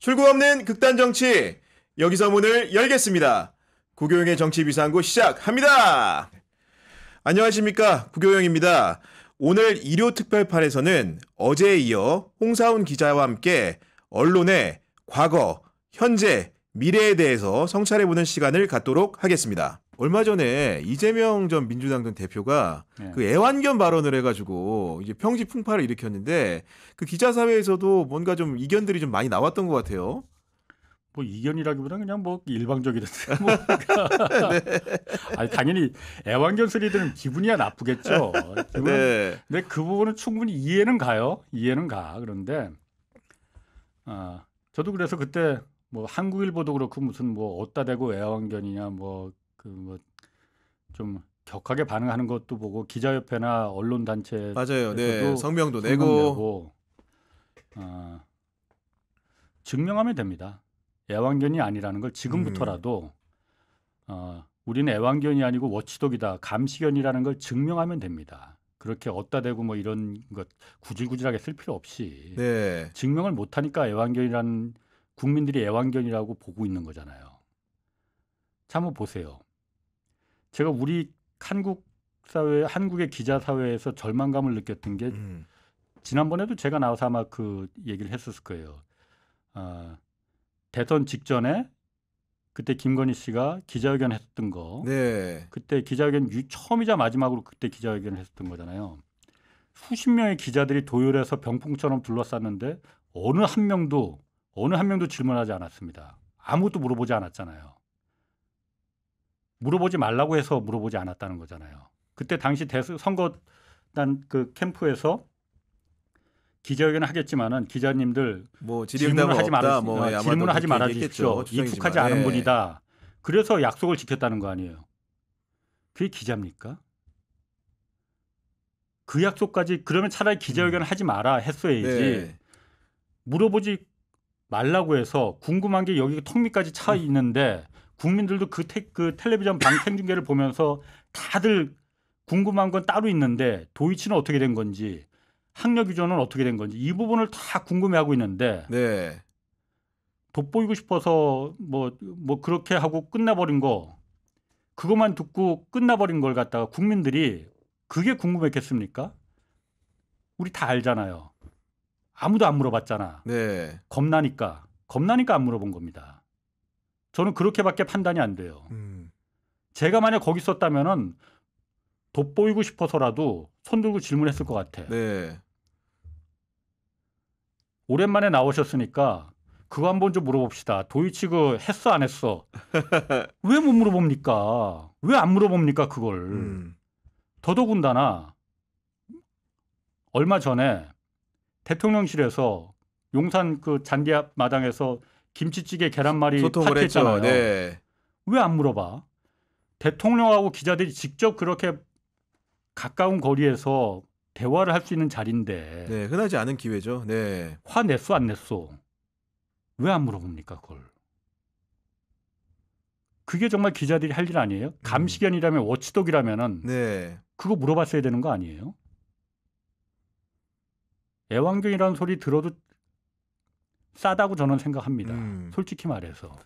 출구 없는 극단 정치 여기서 문을 열겠습니다. 구교영의 정치 비상구 시작합니다. 안녕하십니까 구교영입니다. 오늘 일요 특별판에서는 어제에 이어 홍사훈 기자와 함께 언론의 과거, 현재, 미래에 대해서 성찰해보는 시간을 갖도록 하겠습니다. 얼마 전에 이재명 전 민주당 전 대표가 네. 그 애완견 발언을 해가지고 이제 평지 풍파를 일으켰는데 그 기자 사회에서도 뭔가 좀 이견들이 좀 많이 나왔던 것 같아요. 뭐 이견이라기보다는 그냥 뭐 일방적이던데. 뭐 네. 아니 당연히 애완견 소리들은 기분이야 나쁘겠죠. 기분, 네. 근데 그 부분은 충분히 이해는 가요. 이해는 가. 그런데 아 저도 그래서 그때 뭐 한국일보도 그렇고 무슨 뭐 어따 대고 애완견이냐 뭐 그뭐좀 격하게 반응하는 것도 보고 기자협회나 언론 단체 맞아요. 네. 성명도 내고, 어, 증명하면 됩니다. 애완견이 아니라는 걸 지금부터라도 음. 어, 우리는 애완견이 아니고 워치독이다, 감시견이라는 걸 증명하면 됩니다. 그렇게 얻다 대고 뭐 이런 것 구질구질하게 쓸 필요 없이 네. 증명을 못하니까 애완견이라는 국민들이 애완견이라고 보고 있는 거잖아요. 참호 뭐 보세요. 제가 우리 한국 사회 한국의 기자 사회에서 절망감을 느꼈던 게 음. 지난번에도 제가 나와서 아마 그 얘기를 했었을 거예요. 아, 대선 직전에 그때 김건희 씨가 기자회견 했었던 거. 네. 그때 기자회견 유, 처음이자 마지막으로 그때 기자회견을 했었던 거잖아요. 수십 명의 기자들이 도열해서 병풍처럼 둘러쌌는데 어느 한 명도 어느 한 명도 질문하지 않았습니다. 아무것도 물어보지 않았잖아요. 물어보지 말라고 해서 물어보지 않았다는 거잖아요. 그때 당시 대선 선거단 그 캠프에서 기자회견 하겠지만은 기자님들 뭐, 뭐 예, 질문을 하지 말아 뭐 질문을 하지 말아 주십시오. 익숙하지 않은 예. 분이다. 그래서 약속을 지켰다는 거 아니에요. 그게 기자입니까? 그 약속까지 그러면 차라리 기자회견 음. 하지 마라 했어야지. 네. 물어보지 말라고 해서 궁금한 게 여기 턱밑까지 차 음. 있는데 국민들도 그, 테, 그 텔레비전 방탱 중계를 보면서 다들 궁금한 건 따로 있는데 도이치는 어떻게 된 건지 학력 위조는 어떻게 된 건지 이 부분을 다 궁금해하고 있는데 네. 돋보이고 싶어서 뭐뭐 뭐 그렇게 하고 끝나버린 거 그것만 듣고 끝나버린 걸 갖다가 국민들이 그게 궁금했겠습니까? 우리 다 알잖아요. 아무도 안 물어봤잖아. 네. 겁나니까 겁나니까 안 물어본 겁니다. 저는 그렇게밖에 판단이 안 돼요. 음. 제가 만약 거기 있었다면은 돋보이고 싶어서라도 손 들고 질문했을 것 같아. 네. 오랜만에 나오셨으니까 그거 한 번 좀 물어봅시다. 도이치 그 했어 안 했어? 왜 못 물어봅니까? 왜 안 물어봅니까 그걸? 음. 더더군다나 얼마 전에 대통령실에서 용산 그 잔디 앞 마당에서 김치찌개 계란말이 파티했잖아요. 네. 왜 안 물어봐? 대통령하고 기자들이 직접 그렇게 가까운 거리에서 대화를 할 수 있는 자리인데. 네, 흔하지 않은 기회죠. 네. 화 냈어 안 냈어? 왜 안 물어봅니까 그걸? 그게 정말 기자들이 할 일 아니에요? 음. 감시견이라면 워치독이라면은 네. 그거 물어봤어야 되는 거 아니에요? 애완견이라는 소리 들어도 싸다고 저는 생각합니다. 음. 솔직히 말해서.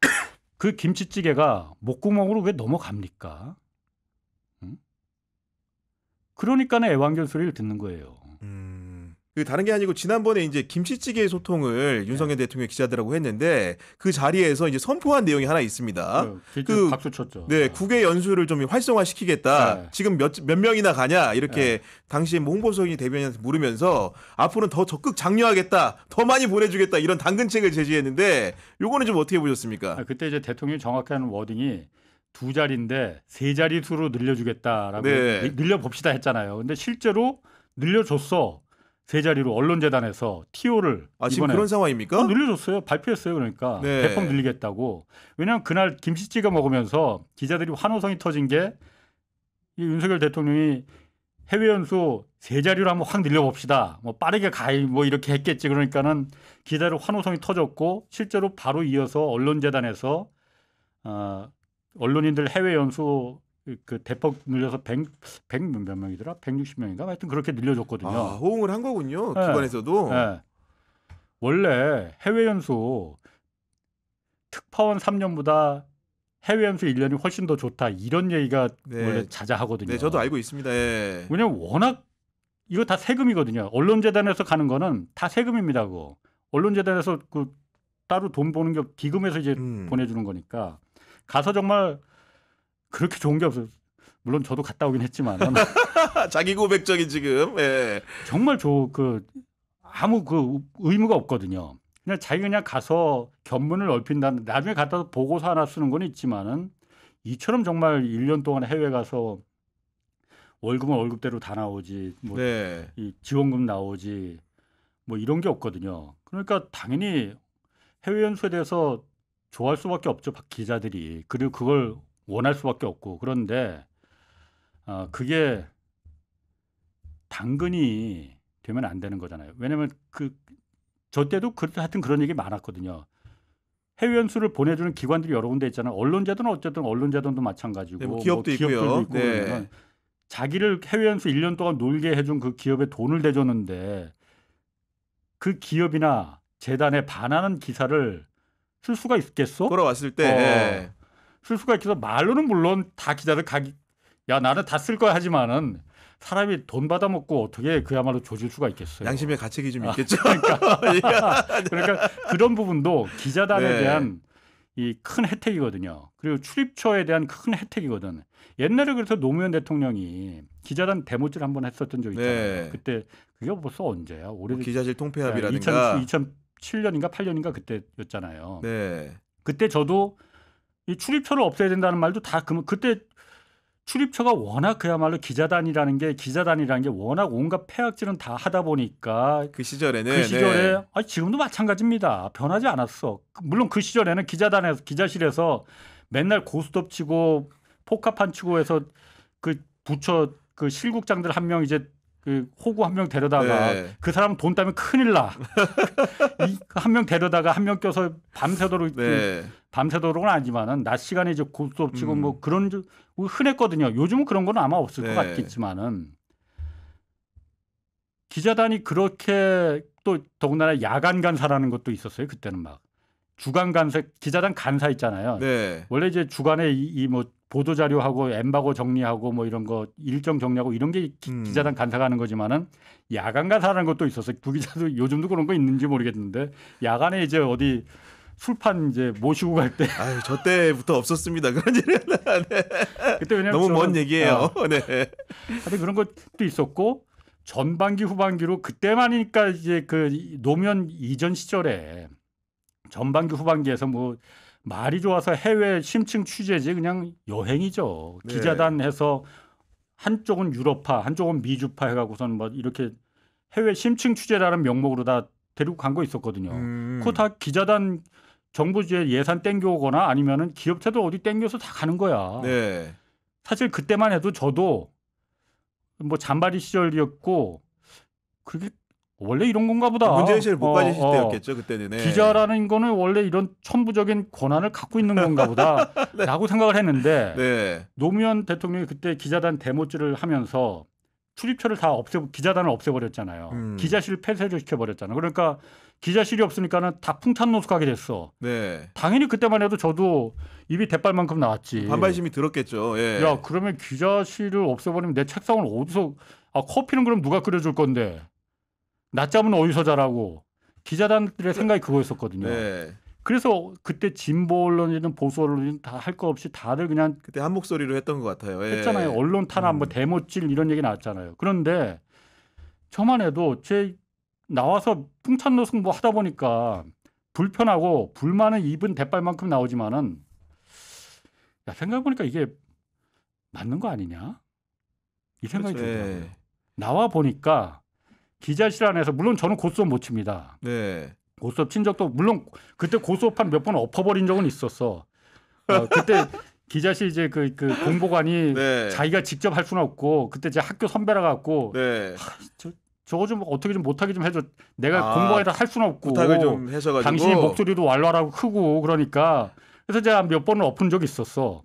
그 김치찌개가 목구멍으로 왜 넘어갑니까? 응? 그러니까 애완견 소리를 듣는 거예요. 음. 그 다른 게 아니고 지난번에 이제 김치찌개 소통을 네. 윤석열 대통령 기자들하고 했는데 그 자리에서 이제 선포한 내용이 하나 있습니다. 네, 그 박수 쳤죠. 네, 네, 국외 연수를 좀 활성화시키겠다. 네. 지금 몇, 몇 명이나 가냐 이렇게 네. 당시 홍보석이 대변인한테 물으면서 앞으로는 더 적극 장려하겠다, 더 많이 보내주겠다 이런 당근책을 제시했는데 요거는 좀 어떻게 보셨습니까? 아, 그때 이제 대통령 정확한 워딩이 두 자리인데 세 자리 수로 늘려주겠다라고 네. 늘려 봅시다 했잖아요. 근데 실제로 늘려줬어. 세 자리로 언론재단에서 TO를 아, 지금 그런 상황입니까? 어, 늘려줬어요. 발표했어요. 그러니까 네. 대폭 늘리겠다고. 왜냐하면 그날 김치찌개 먹으면서 기자들이 환호성이 터진 게이 윤석열 대통령이 해외 연수 세 자리로 한번 확 늘려봅시다. 뭐 빠르게 가이 뭐 이렇게 했겠지. 그러니까는 기자들 환호성이 터졌고 실제로 바로 이어서 언론재단에서 어, 언론인들 해외 연수 그, 그 대폭 늘려서 100, 100몇 명이더라? 160명인가? 하여튼 그렇게 늘려줬거든요. 아, 호응을 한 거군요. 네. 기관에서도. 네. 원래 해외 연수 특파원 3년보다 해외 연수 1년이 훨씬 더 좋다. 이런 얘기가 네. 원래 자자하거든요. 네, 저도 알고 있습니다. 예. 왜냐면 워낙 이거 다 세금이거든요. 언론재단에서 가는 거는 다 세금입니다. 그거. 언론재단에서 그 따로 돈보는게 기금에서 이제 음. 보내주는 거니까 가서 정말 그렇게 좋은 게 없어요. 물론 저도 갔다 오긴 했지만 자기 고백적인 지금 예. 정말 저그 아무 그 의무가 없거든요. 그냥 자기 그냥 가서 견문을 넓힌다는 나중에 갖다 보고서 하나 쓰는 건 있지만은 이처럼 정말 1년 동안 해외 가서 월급은 월급대로 다 나오지 뭐 네. 이 지원금 나오지 뭐 이런 게 없거든요. 그러니까 당연히 해외 연수에 대해서 좋아할 수밖에 없죠 기자들이 그리고 그걸 원할 수밖에 없고 그런데 어, 그게 당근이 되면 안 되는 거잖아요. 왜냐하면 그저 때도 그, 하여튼 그런 얘기 많았거든요. 해외연 수를 보내주는 기관들이 여러 군데 있잖아요. 언론재단은 어쨌든 언론재단도 마찬가지고 네, 뭐, 뭐 기업도 뭐 기업들도 있고요. 네. 그러니까 자기를 해외연 수 1년 동안 놀게 해준 그 기업에 돈을 대줬는데 그 기업이나 재단에 반하는 기사를 쓸 수가 있겠어? 돌아왔을 때 어, 네. 쓸수가 있어서 말로는 물론 다 기자들 가기 야 나는 다 쓸 거야 하지만은 사람이 돈 받아먹고 어떻게 그야말로 조질 수가 있겠어요. 양심의 가책이 좀 아, 있겠죠. 그러니까, 예. 그러니까 그런 부분도 기자단에 네. 대한 이 큰 혜택이거든요. 그리고 출입처에 대한 큰 혜택이거든. 옛날에 그래서 노무현 대통령이 기자단 대모질 한번 했었던 적 있잖아요. 네. 그때 그게 벌써 언제야? 올해 뭐 기자실 통폐합이라든가 2007년인가 8년인가 그때였잖아요. 네. 그때 저도 이 출입처를 없애야 된다는 말도 다 그, 그때 출입처가 워낙 그야말로 기자단이라는 게 기자단이라는 게 워낙 온갖 폐악질은 다 하다 보니까 그 시절에는 그 시절에 네. 아 지금도 마찬가지입니다. 변하지 않았어. 그, 물론 그 시절에는 기자단에서 기자실에서 맨날 고스톱 치고 포카판 치고 해서 그 부처 그 실국장들 한 명 이제 그 호구 한 명 데려다가 네. 그 사람 돈 따면 큰일 나. 한 명 데려다가 한 명 껴서 밤새도록 네. 그 밤새도록은 아니지만은 낮 시간에 이제 곱도 치고 뭐 음. 뭐 그런 흔했거든요. 요즘은 그런 건 아마 없을 네. 것 같겠지만은 기자단이 그렇게 또 더군다나 야간 간사라는 것도 있었어요. 그때는 막 주간 간사 기자단 간사 있잖아요. 네. 원래 이제 주간에 이뭐 이 뭐 보도 자료하고 엠바고 정리하고 뭐 이런 거 일정 정리하고 이런 게 기, 음. 기자단 간사가 하는 거지만은 야간 간사라는 것도 있었어요 부기자도 요즘도 그런 거 있는지 모르겠는데 야간에 이제 어디 술판 이제 모시고 갈 때. 아유, 저 때부터 없었습니다. 그런 일은. 네. 그때 왜냐면 너무 저는, 먼 얘기예요. 어. 네. 하여튼 그런 것도 있었고 전반기 후반기로 그때만이니까 이제 그 노면 이전 시절에 전반기 후반기에서 뭐 말이 좋아서 해외 심층 취재지 그냥 여행이죠. 네. 기자단해서 한쪽은 유럽파, 한쪽은 미주파 해가고선 뭐 이렇게 해외 심층 취재라는 명목으로 다 데리고 간 거 있었거든요. 음. 그거 다 기자단 정부주의 예산 땡겨오거나 아니면은 기업체도 어디 땡겨서 다 가는 거야. 네. 사실 그때만 해도 저도 뭐 잔바리 시절이었고 그게 원래 이런 건가 보다. 문제의식을 못 가지실 어, 어, 때였겠죠 그때는. 네. 기자라는 거는 원래 이런 천부적인 권한을 갖고 있는 건가 보다라고 네. 생각을 했는데 네. 노무현 대통령이 그때 기자단 데모질을 하면서 출입처를 다 없애 기자단을 없애버렸잖아요. 음. 기자실 폐쇄를 시켜버렸잖아요. 그러니까 기자실이 없으니까는 다 풍탄 노숙하게 됐어. 네. 당연히 그때만 해도 저도 입이 대빨만큼 나왔지. 반발심이 들었겠죠. 예. 야 그러면 기자실을 없애버리면 내 책상을 어디서 아 커피는 그럼 누가 끓여줄 건데 낮잠은 어디서 자라고 기자단들의 그 생각이 그거였었거든요. 네. 그래서 그때 진보 언론이든 보수 언론이든 다 할 거 없이 다들 그냥 그때 한 목소리로 했던 것 같아요. 예. 했잖아요. 언론 탄압, 뭐 음. 뭐 데모질 이런 얘기 나왔잖아요. 그런데 저만 해도 제 나와서 풍찬노 승부 뭐 하다 보니까 불편하고 불만은 입은 대빨만큼 나오지만은 야 생각해보니까 이게 맞는 거 아니냐 이 생각이 그렇죠. 들더라고요. 네. 나와 보니까 기자실 안에서 물론 저는 고스톱못 칩니다. 네. 고스톱친 적도 물론 그때 고스톱한몇 번 엎어버린 적은 있었어. 어, 그때 기자실 이제 그, 그 공보관이 네. 자기가 직접 할 수는 없고 그때 제 학교 선배라 갖고 네. 하, 저 저거 좀 어떻게 좀 못하게 좀 해줘. 내가 아, 공부하다 할 수는 없고. 당신이 목소리도 왈왈하고 크고 그러니까. 그래서 제가 몇 번을 엎은 적이 있었어.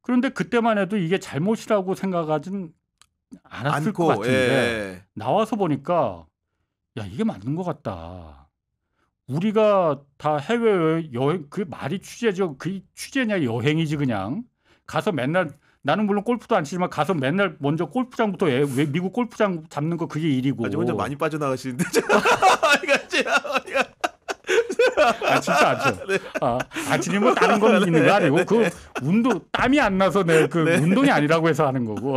그런데 그때만 해도 이게 잘못이라고 생각하진 않았을 않고, 것 같은데 예. 나와서 보니까 야 이게 맞는 것 같다. 우리가 다 해외 여행 그 말이 취재죠. 그 취재냐 여행이지 그냥 가서 맨날 나는 물론 골프도 안 치지만 가서 맨날 먼저 골프장부터 해. 왜 미국 골프장 잡는 거 그게 일이고. 아, 혼자 많이 빠져나가시는데. 아 진짜 안 쳐. 네. 아, 아침에 뭐 다른 건 네. 있는 거 아니고 네. 그 네. 운동 땀이 안 나서 내그 네. 운동이 아니라고 해서 하는 거고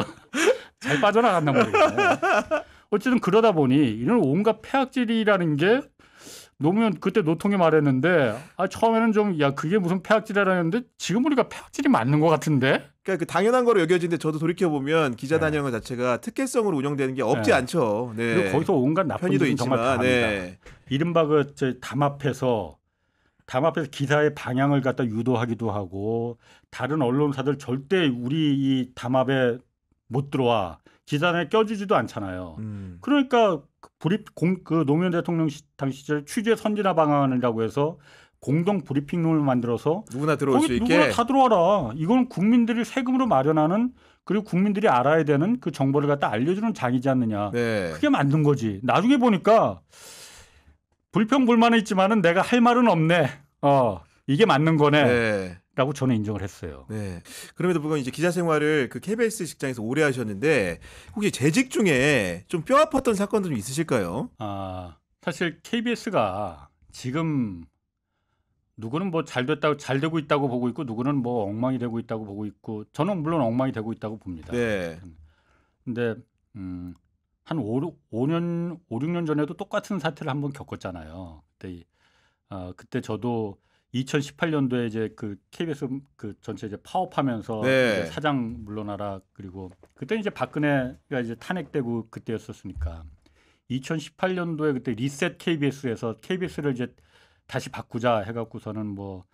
잘 빠져나갔나 모르겠네. 어쨌든 그러다 보니 이런 온갖 폐악질이라는 게 노무현 그때 노통이 말했는데 아 처음에는 좀 야 그게 무슨 폐악질이라는데 지금 우리가 폐악질이 맞는 것 같은데 그러니까 그 당연한 거로 여겨지는데 저도 돌이켜 보면 기자 네. 단행을 자체가 특혜성으로 운영되는 게 없지 네. 않죠. 네. 그리고 거기서 온갖 나쁜 편도 일은 정말 있지다 합니다. 네. 이른바 그저 담합해서 담합해서 기사의 방향을 갖다 유도하기도 하고 다른 언론사들 절대 우리 이 담합에 못 들어와 기사에 껴주지도 않잖아요. 음. 그러니까 브리 그 공, 그 노무현 대통령 시, 당시 시절 취재 선진화 방안이라고 해서 공동 브리핑룸을 만들어서 누구나 들어올 수 있게 누구나 다 들어와라. 이건 국민들이 세금으로 마련하는 그리고 국민들이 알아야 되는 그 정보를 갖다 알려주는 장이지 않느냐. 네. 그게 만든 거지. 나중에 보니까 불평 불만은 있지만은 내가 할 말은 없네. 어 이게 맞는 거네. 네. 라고 저는 인정을 했어요. 네. 그럼에도 불구하고 이제 기자 생활을 그 KBS 직장에서 오래 하셨는데 혹시 재직 중에 좀 뼈 아팠던 사건도 좀 있으실까요? 아 사실 KBS가 지금 누구는 뭐 잘 됐다고 잘 되고 있다고 보고 있고 누구는 뭐 엉망이 되고 있다고 보고 있고 저는 물론 엉망이 되고 있다고 봅니다. 네. 근데 음, 한 5, 5년 5, 6년 전에도 똑같은 사태를 한번 겪었잖아요. 그때 어, 그때 저도 2018년도에 이제 그 KBS 그 전체 이제 파업하면서 네. 이제 사장 물러나라 그리고 그때 이제 박근혜가 이제 탄핵되고 그때였었으니까 2018년도에 그때 리셋 KBS에서 KBS를 이제 다시 바꾸자 해갖고서는 뭐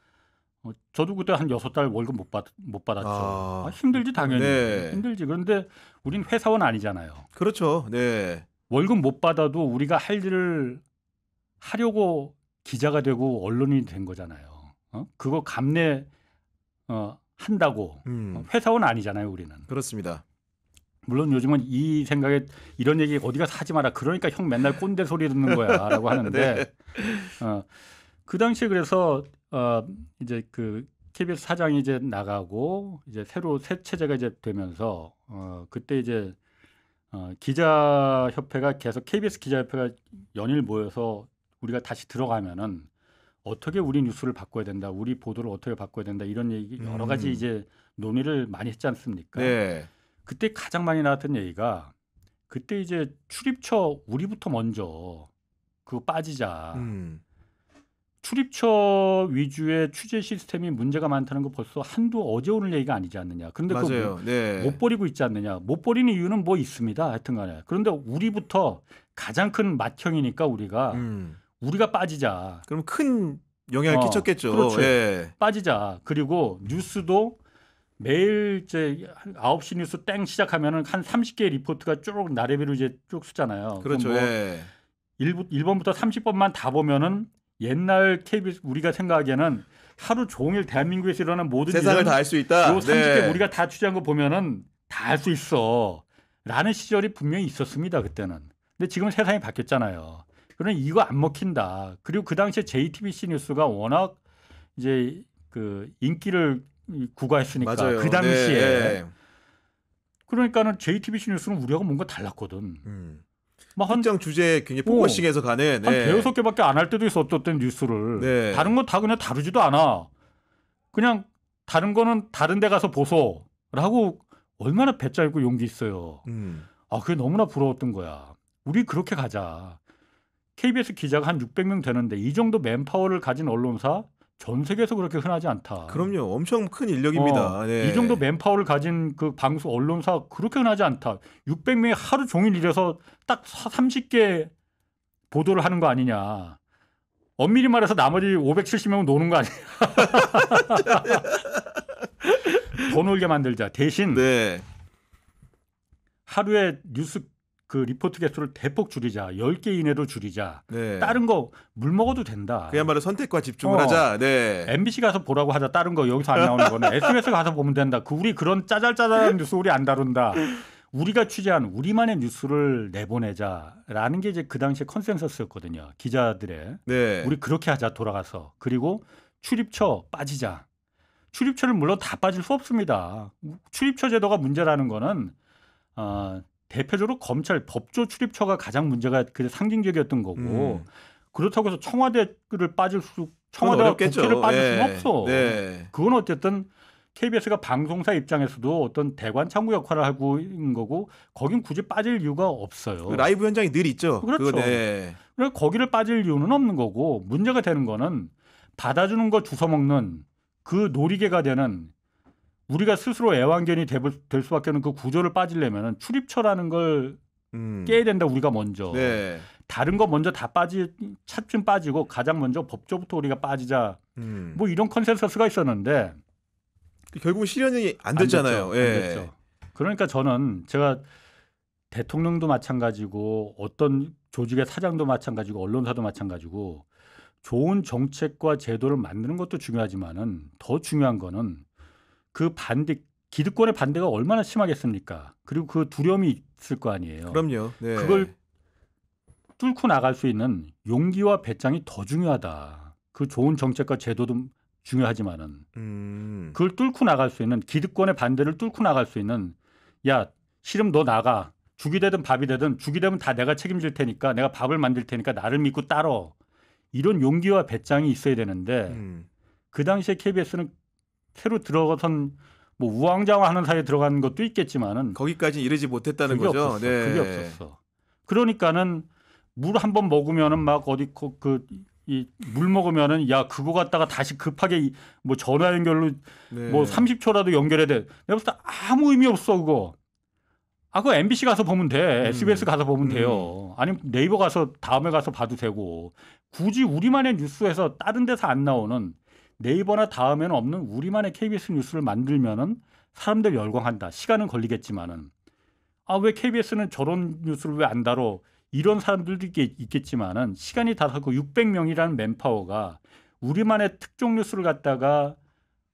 어, 저도 그때 한 여섯 달 월급 못, 받, 못 받았죠. 아, 아 힘들지 당연히 네. 힘들지. 그런데 우린 회사원 아니잖아요. 그렇죠. 네. 월급 못 받아도 우리가 할 일을 하려고 기자가 되고 언론이된 거잖아요. 어? 그거 감내 어, 한다고 음. 어, 회사원 아니잖아요. 우리는. 그렇습니다. 물론 요즘은 이 생각에 이런 얘기 어디 가서 하지 마라. 그러니까 형 맨날 꼰대 소리 듣는 거야라고 네. 하는데 네. 어, 그 당시에 그래서 어 이제 그 KBS 사장이 이제 나가고 이제 새로 새 체제가 이제 되면서 어 그때 이제 어 기자 협회가 계속 KBS 기자 협회가 연일 모여서 우리가 다시 들어가면은 어떻게 우리 뉴스를 바꿔야 된다, 우리 보도를 어떻게 바꿔야 된다 이런 얘기 여러 가지 음. 이제 논의를 많이 했지 않습니까? 네. 그때 가장 많이 나왔던 얘기가 그때 이제 출입처 우리부터 먼저 그 빠지자. 음. 출입처 위주의 취재 시스템이 문제가 많다는 거 벌써 한두 어제 오늘 얘기가 아니지 않느냐. 그런데 그걸 뭐 네. 못 버리고 있지 않느냐. 못 버리는 이유는 뭐 있습니다. 하여튼 간에. 그런데 우리부터 가장 큰 맏형이니까 우리가 음. 우리가 빠지자. 그럼 큰 영향을 어, 끼쳤겠죠. 그렇죠. 예. 빠지자. 그리고 뉴스도 매일 이제 9시 뉴스 땡 시작하면은 한 30개의 리포트가 쭉 나래비로 이제 쭉 쓰잖아요. 그렇죠. 뭐 예. 1번부터 30번만 다 보면은 옛날 KBS 우리가 생각하기에는 하루 종일 대한민국에서 일어나는 모든 세상을 다 할 수 있다. 요 30개 네. 우리가 다 취재한 거 보면은 다 할 수 있어. 라는 시절이 분명히 있었습니다. 그때는. 근데 지금 세상이 바뀌었잖아요. 그러니 이거 안 먹힌다. 그리고 그 당시에 JTBC 뉴스가 워낙 이제 그 인기를 구가했으니까 맞아요. 그 당시에 네. 네. 그러니까는 JTBC 뉴스는 우리하고 뭔가 달랐거든. 음. 막 한, 특정 주제에 굉장히 포커싱해서 어, 가는 한 네. 대여섯 개밖에 안 할 때도 있었 어떤 뉴스를 네. 다른 건 다 그냥 다루지도 않아 그냥 다른 거는 다른 데 가서 보소라고 얼마나 배짧고 용기 있어요 음. 아 그게 너무나 부러웠던 거야 우리 그렇게 가자 KBS 기자가 한 600명 되는데 이 정도 맨파워를 가진 언론사 전 세계에서 그렇게 흔하지 않다. 그럼요. 엄청 큰 인력입니다. 어, 네. 이 정도 맨파워를 가진 그 방송 언론사 그렇게 흔하지 않다. 600명이 하루 종일 일해서 딱 30개 보도를 하는 거 아니냐. 엄밀히 말해서 나머지 570명은 노는 거 아니야. 더 놀게 만들자. 대신 네. 하루에 뉴스 그 리포트 개수를 대폭 줄이자. 10개 이내로 줄이자. 네. 다른 거 물 먹어도 된다. 그야말로 선택과 집중을 어, 하자. 네. MBC 가서 보라고 하자. 다른 거 여기서 안 나오는 거는 SBS 가서 보면 된다. 그 우리 그런 짜잘짜잘한 뉴스 우리 안 다룬다. 우리가 취재한 우리만의 뉴스를 내보내자라는 게 이제 그 당시에 컨센서스였거든요. 기자들의. 네. 우리 그렇게 하자 돌아가서. 그리고 출입처 빠지자. 출입처를 물론 다 빠질 수 없습니다. 출입처 제도가 문제라는 거는 어, 대표적으로 검찰 법조 출입처가 가장 문제가 그 상징적이었던 거고 음. 그렇다고 해서 청와대를 빠질 수 청와대가 국회를 빠질 수는 예. 없어. 네. 그건 어쨌든 KBS가 방송사 입장에서도 어떤 대관 창구 역할을 하고 있는 거고 거긴 굳이 빠질 이유가 없어요. 그 라이브 현장이 늘 있죠. 그렇죠. 네. 그래 거기를 빠질 이유는 없는 거고 문제가 되는 거는 받아주는 거 주워 먹는 그 놀이개가 되는 우리가 스스로 애완견이 될 수밖에 없는 그 구조를 빠지려면 출입처라는 걸 음. 깨야 된다 우리가 먼저 네. 다른 거 먼저 다 빠지 차츰 빠지고 가장 먼저 법조부터 우리가 빠지자 음. 뭐 이런 컨센서스가 있었는데 결국 실현이 안 됐잖아요. 안 됐죠. 예. 안 됐죠. 그러니까 저는 제가 대통령도 마찬가지고 어떤 조직의 사장도 마찬가지고 언론사도 마찬가지고 좋은 정책과 제도를 만드는 것도 중요하지만은 더 중요한 거는 그 반대 기득권의 반대가 얼마나 심하겠습니까? 그리고 그 두려움이 있을 거 아니에요. 그럼요. 네. 그걸 뚫고 나갈 수 있는 용기와 배짱이 더 중요하다. 그 좋은 정책과 제도도 중요하지만은 음. 그걸 뚫고 나갈 수 있는 기득권의 반대를 뚫고 나갈 수 있는 야 싫음 너 나가 죽이 되든 밥이 되든 죽이 되면 다 내가 책임질 테니까 내가 밥을 만들 테니까 나를 믿고 따로 이런 용기와 배짱이 있어야 되는데 음. 그 당시에 KBS는 새로 들어선 뭐 우왕좌왕하는 사이에 들어간 것도 있겠지만은 거기까지 이르지 못했다는 그게 거죠. 없었어. 네. 그게 없었어. 그러니까는 물 한 번 먹으면은 막 어디 그이물 먹으면은 야 그거 갖다가 다시 급하게 뭐 전화 연결로 네. 뭐 30초라도 연결해야 돼. 내가 봤때 아무 의미 없어 그거. 아, 그 MBC 가서 보면 돼. SBS 음. 가서 보면 돼요. 음. 아니 면 네이버 가서 다음에 가서 봐도 되고. 굳이 우리만의 뉴스에서 다른 데서 안 나오는 네이버나 다음에는 없는 우리만의 KBS 뉴스를 만들면은 사람들 열광한다. 시간은 걸리겠지만은 아왜 KBS는 저런 뉴스를 왜 안 다뤄? 이런 사람들도 있겠지만은 시간이 다 가고 600명이라는 맨파워가 우리만의 특종 뉴스를 갖다가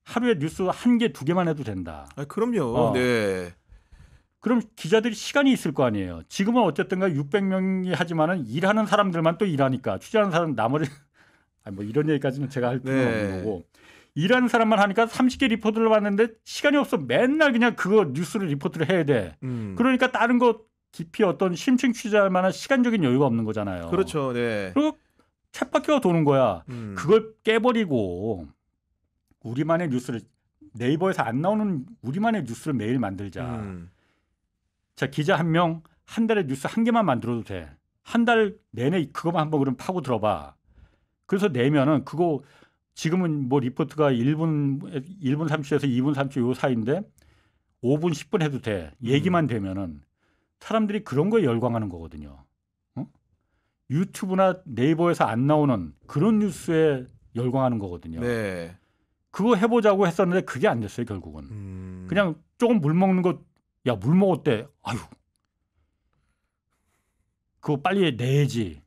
하루에 뉴스 한 개, 두 개만 해도 된다. 아, 그럼요. 어. 네. 그럼 기자들이 시간이 있을 거 아니에요. 지금은 어쨌든가 600명이 하지만은 일하는 사람들만 또 일하니까 취재하는 사람 나머지 아니 뭐 이런 얘기까지는 제가 할 필요는 네. 없는 거고 일하는 사람만 하니까 30개 리포트를 봤는데 시간이 없어 맨날 그냥 그거 뉴스를 리포트를 해야 돼. 음. 그러니까 다른 거 깊이 어떤 심층 취재할 만한 시간적인 여유가 없는 거잖아요. 그렇죠. 네. 그리고 챗바퀴가 도는 거야. 음. 그걸 깨버리고 우리만의 뉴스를 네이버에서 안 나오는 우리만의 뉴스를 매일 만들자. 음. 자 기자 한 명 한 달에 뉴스 한 개만 만들어도 돼. 한 달 내내 그것만 한번 그럼 파고 들어봐. 그래서 내면은 그거 지금은 뭐 리포트가 1분 1분 30초에서 2분 30초 요 사이인데 5분 10분 해도 돼. 얘기만 음. 되면은 사람들이 그런 거에 열광하는 거거든요. 어? 유튜브나 네이버에서 안 나오는 그런 뉴스에 열광하는 거거든요. 네. 그거 해보자고 했었는데 그게 안 됐어요 결국은. 음... 그냥 조금 물 먹는 거, 야물 먹었대. 아유, 그거 빨리 내야지.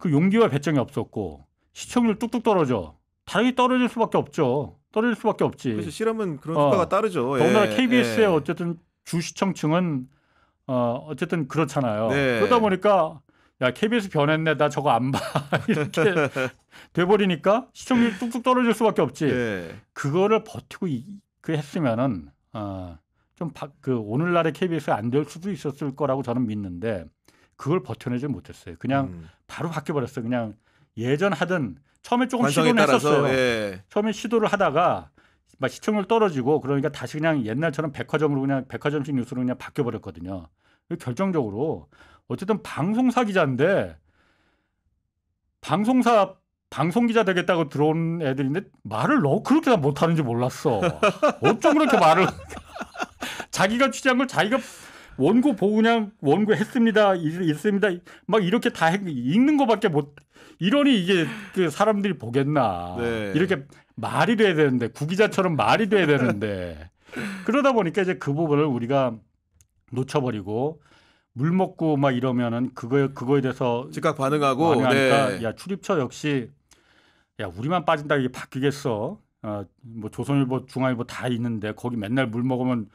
그 용기와 배짱이 없었고 시청률 뚝뚝 떨어져. 당연히 떨어질 수밖에 없죠. 떨어질 수밖에 없지. 그래서 그렇죠. 실험은 그런 어, 수가 따르죠. 예. 더군다나 예, KBS의 예. 어쨌든 주시청층은 어, 어쨌든 그렇잖아요. 네. 그러다 보니까 야 KBS 변했네 나 저거 안 봐 이렇게 돼버리니까 시청률 뚝뚝 떨어질 수밖에 없지. 예. 그거를 버티고 이, 그 했으면은 어, 좀그 오늘날의 KBS 안될 수도 있었을 거라고 저는 믿는데 그걸 버텨내지 못했어요. 그냥 음. 바로 바뀌어버렸어. 요 그냥 예전 하던 처음에 조금 시도를 했었어요. 예. 처음에 시도를 하다가 막 시청률 떨어지고 그러니까 다시 그냥 옛날처럼 백화점으로 그냥 백화점식 뉴스로 그냥 바뀌어버렸거든요. 결정적으로 어쨌든 방송사 기자인데 방송사 방송 기자 되겠다고 들어온 애들인데 말을 너 그렇게 다 못하는지 몰랐어. 어쩜 그렇게 말을 자기가 취재한 걸 자기가 원고 보고 그냥 원고 했습니다. 있습니다. 막 이렇게 다 읽는 거밖에 못 이러니 이게 그 사람들이 보겠나. 네. 이렇게 말이 돼야 되는데 구기자처럼 말이 돼야 되는데 그러다 보니까 이제 그 부분을 우리가 놓쳐버리고 물 먹고 막 이러면은 그거에 그거에 대해서 즉각 반응하고 반응하니까 네. 야 출입처 역시 야 우리만 빠진다 이게 바뀌겠어. 아뭐 어, 조선일보, 중앙일보 다 있는데 거기 맨날 물 먹으면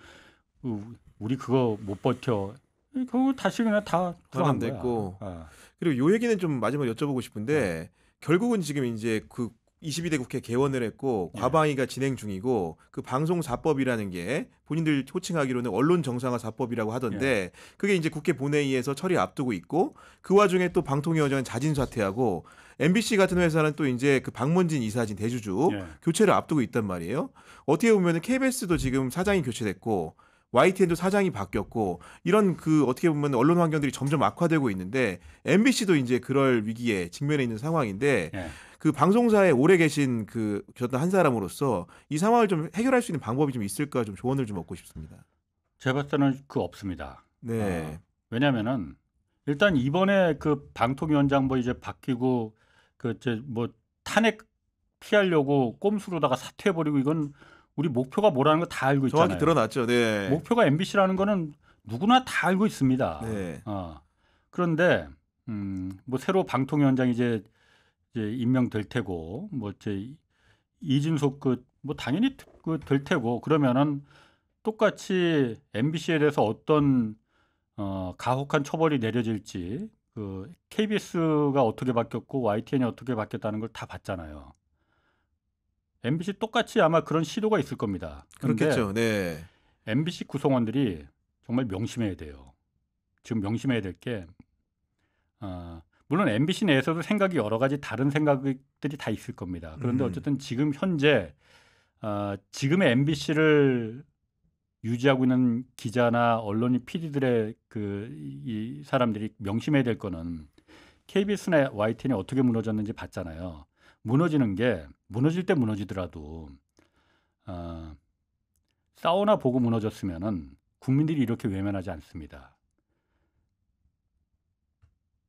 우리 그거 못 버텨. 결거 다시 그냥 다 불안 됐고. 어. 그리고 요 얘기는 좀마지막으 여쭤보고 싶은데 네. 결국은 지금 이제 그 22대 국회 개원을 했고 예. 과방위가 진행 중이고 그 방송사법이라는 게 본인들 호칭하기로는 언론 정상화 사법이라고 하던데 예. 그게 이제 국회 본회의에서 처리 앞두고 있고 그 와중에 또 방통위원장은 자진 사퇴하고 MBC 같은 회사는 또 이제 그 박문진 이사진 대주주 예. 교체를 앞두고 있단 말이에요. 어떻게 보면은 KBS도 지금 사장이 교체됐고 YTN도 사장이 바뀌었고 이런 그 어떻게 보면 언론 환경들이 점점 악화되고 있는데 MBC도 이제 그럴 위기에 직면해 있는 상황인데 네. 그 방송사에 오래 계신 그 계셨던 한 사람으로서 이 상황을 좀 해결할 수 있는 방법이 좀 있을까 좀 조언을 좀 얻고 싶습니다. 제가 봤을 때는 그 없습니다. 네. 어, 왜냐면은 일단 이번에 그 방통위원장 뭐 이제 바뀌고 그뭐 탄핵 피하려고 꼼수로다가 사퇴해버리고 이건 우리 목표가 뭐라는 거 다 알고 있잖아요. 정확히 드러났죠. 네. 목표가 MBC라는 거는 누구나 다 알고 있습니다. 네. 어. 그런데 음뭐 새로 방통위원장 이제 이제 임명될 테고 뭐제 이진석그뭐 당연히 그될 테고 그러면은 똑같이 MBC에 대해서 어떤 어 가혹한 처벌이 내려질지 그 KBS가 어떻게 바뀌었고 YTN이 어떻게 바뀌었다는 걸 다 봤잖아요. MBC 똑같이 아마 그런 시도가 있을 겁니다. 그렇겠죠. 네. MBC 구성원들이 정말 명심해야 돼요. 지금 명심해야 될 게, 어, 물론 MBC 내에서도 생각이 여러 가지 다른 생각들이 다 있을 겁니다. 그런데 음. 어쨌든 지금 현재 어, 지금의 MBC를 유지하고 있는 기자나 언론인 PD들의 그 이 사람들이 명심해야 될 거는 KBS나 YTN이 어떻게 무너졌는지 봤잖아요. 무너지는 게 무너질 때 무너지더라도 어, 사우나 보고 무너졌으면은 국민들이 이렇게 외면하지 않습니다.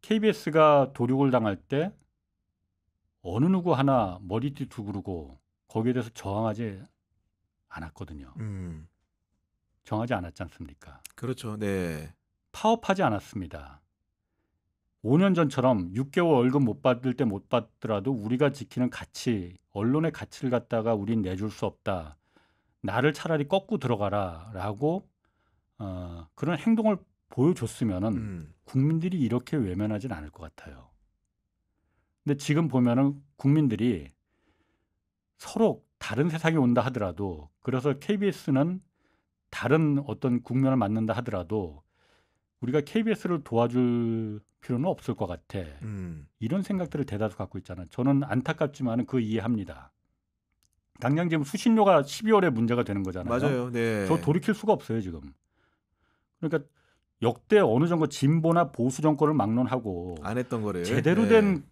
KBS가 도륙을 당할 때 어느 누구 하나 머리띠 두그르고 거기에 대해서 저항하지 않았거든요. 음. 정하지 않았지 않습니까? 그렇죠. 네. 파업하지 않았습니다. 5년 전처럼 6개월 월급 못 받을 때 못 받더라도 우리가 지키는 가치, 언론의 가치를 갖다가 우린 내줄 수 없다. 나를 차라리 꺾고 들어가라라고 어, 그런 행동을 보여줬으면은 음. 국민들이 이렇게 외면하진 않을 것 같아요. 근데 지금 보면은 국민들이 서로 다른 세상이 온다 하더라도 그래서 KBS는 다른 어떤 국면을 맞는다 하더라도 우리가 KBS를 도와줄 필요는 없을 것 같아. 음. 이런 생각들을 대다수 갖고 있잖아요. 저는 안타깝지만 그 이해합니다. 당장 지금 수신료가 12월에 문제가 되는 거잖아요. 맞아요. 네. 저 돌이킬 수가 없어요 지금. 그러니까 역대 어느 정도 진보나 보수 정권을 막론하고 안 했던 거래요. 제대로 네. 된 네.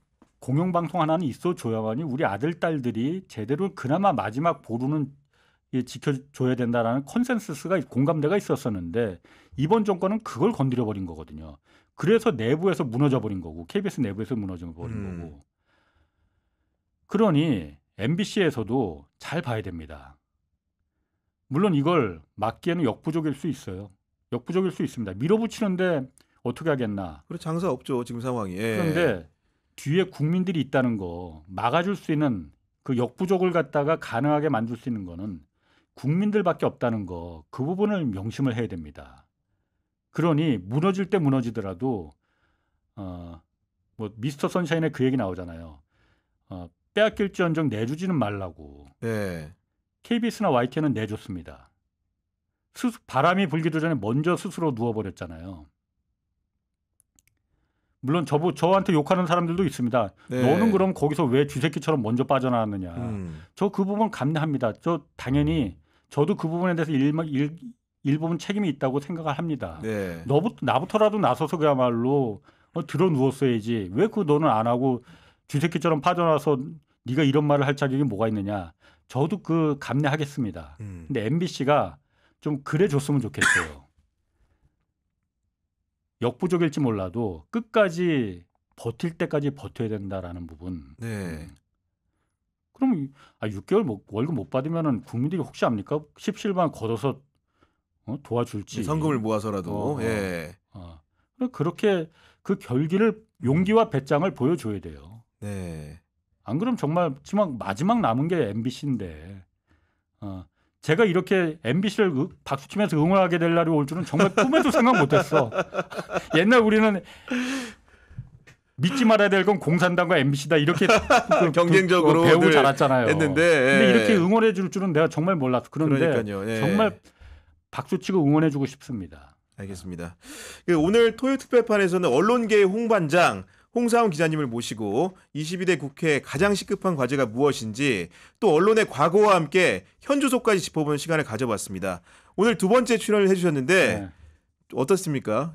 공영방송 하나는 있어 줘야만이 우리 아들 딸들이 제대로 그나마 마지막 보루는 지켜줘야 된다라는 컨센서스가 공감대가 있었었는데 이번 정권은 그걸 건드려 버린 거거든요. 그래서 내부에서 무너져 버린 거고 KBS 내부에서 무너져 버린 음. 거고. 그러니 MBC에서도 잘 봐야 됩니다. 물론 이걸 막기에는 역부족일 수 있어요. 역부족일 수 있습니다. 밀어붙이는데 어떻게 하겠나. 그래 장사 없죠 지금 상황이. 예. 그런데 뒤에 국민들이 있다는 거 막아줄 수 있는 그 역부족을 갖다가 가능하게 만들 수 있는 거는 국민들밖에 없다는 거 그 부분을 명심을 해야 됩니다. 그러니 무너질 때 무너지더라도 어, 뭐 미스터 선샤인의그 얘기 나오잖아요. 어, 빼앗길지언정 내주지는 말라고. 네. KBS나 YTN은 내줬습니다. 스스, 바람이 불기도 전에 먼저 스스로 누워버렸잖아요. 물론 저, 저한테 욕하는 사람들도 있습니다. 네. 너는 그럼 거기서 왜 쥐새끼처럼 먼저 빠져나왔느냐. 음. 저그 부분 감내합니다. 저 당연히 저도 그 부분에 대해서 일, 일, 일본 책임이 있다고 생각을 합니다. 네. 너부터 나부터라도 나서서 그야말로 어, 들어 누웠어야지. 왜 그 너는 안 하고 주새끼처럼 빠져나서 네가 이런 말을 할 자격이 뭐가 있느냐. 저도 그 감내하겠습니다. 음. 근데 MBC가 좀 그래 줬으면 좋겠어요. 역부족일지 몰라도 끝까지 버틸 때까지 버텨야 된다라는 부분. 네. 음. 그럼 아 6개월 뭐, 월급 못 받으면은 국민들이 혹시 압니까? 17만 걷어서 어, 도와줄지 네, 성금을 모아서라도 어, 어. 예. 어. 그렇게 그 결기를 용기와 배짱을 보여줘야 돼요. 네. 안 그럼 정말 지금 마지막 남은 게 MBC인데 어, 제가 이렇게 MBC를 박수치면서 응원하게 될 날이 올 줄은 정말 꿈에도 생각 못했어. 옛날 우리는 믿지 말아야 될 건 공산당과 MBC다 이렇게 그, 경쟁적으로 그, 배우고 자랐잖아요. 했는데 예. 근데 이렇게 예. 응원해 줄 줄은 내가 정말 몰랐어. 그런데 예. 정말 박수치고 응원해 주고 싶습니다. 알겠습니다. 그 오늘 토요 특별판에서는 언론계의 홍반장 홍사훈 기자님을 모시고 22대 국회 가장 시급한 과제가 무엇인지 또 언론의 과거와 함께 현주소까지 짚어보는 시간을 가져봤습니다. 오늘 두 번째 출연을 해주셨는데 네. 어떻습니까?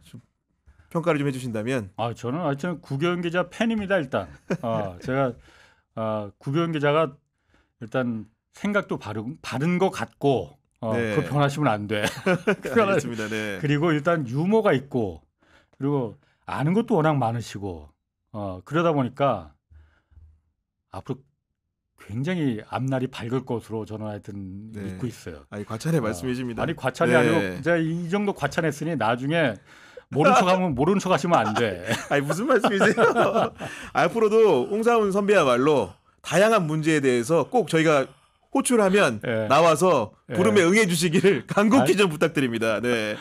평가를 좀 해주신다면. 아 저는 아 저는 구교 기자 팬입니다 일단. 아 제가 아구교 기자가 일단 생각도 바른 바른 것 같고 어, 네. 그 변하시면 안 돼. 네, 알겠습니다. 네. 그리고 일단 유머가 있고 그리고 아는 것도 워낙 많으시고 어, 그러다 보니까 앞으로 굉장히 앞날이 밝을 것으로 저는 하여튼 네. 믿고 있어요. 아니 과찬의 어. 말씀이십니다. 아니 과찬이 네. 아니고 제가 이 정도 과찬했으니 나중에 모른 척하면 모른 척하시면 안 돼. 아니 무슨 말씀이세요? 앞으로도 홍사훈 선배야말로 다양한 문제에 대해서 꼭 저희가 호출하면 예. 나와서 부름에 예. 응해 주시기를 간곡히 좀 부탁드립니다. 네.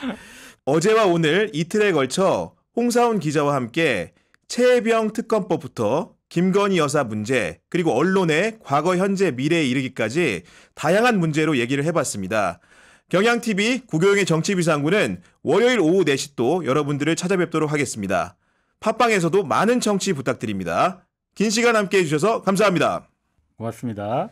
어제와 오늘 이틀에 걸쳐 홍사훈 기자와 함께 최병 특검법부터 김건희 여사 문제, 그리고 언론의 과거, 현재, 미래에 이르기까지 다양한 문제로 얘기를 해봤습니다. 경향TV 구교영의 정치비상구는 월요일 오후 4시 또 여러분들을 찾아뵙도록 하겠습니다. 팟빵에서도 많은 청취 부탁드립니다. 긴 시간 함께 해주셔서 감사합니다. 고맙습니다.